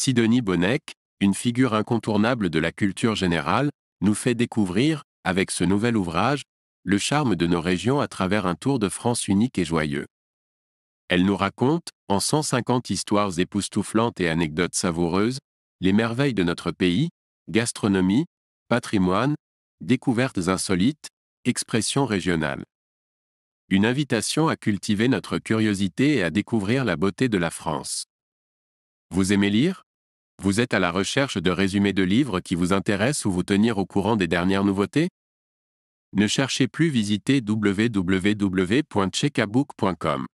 Sidonie Bonnec, une figure incontournable de la culture générale, nous fait découvrir, avec ce nouvel ouvrage, le charme de nos régions à travers un tour de France unique et joyeux. Elle nous raconte, en 150 histoires époustouflantes et anecdotes savoureuses, les merveilles de notre pays, gastronomie, patrimoine, découvertes insolites, expressions régionales. Une invitation à cultiver notre curiosité et à découvrir la beauté de la France. Vous aimez lire vous êtes à la recherche de résumés de livres qui vous intéressent ou vous tenir au courant des dernières nouveautés Ne cherchez plus visiter www.checkabook.com.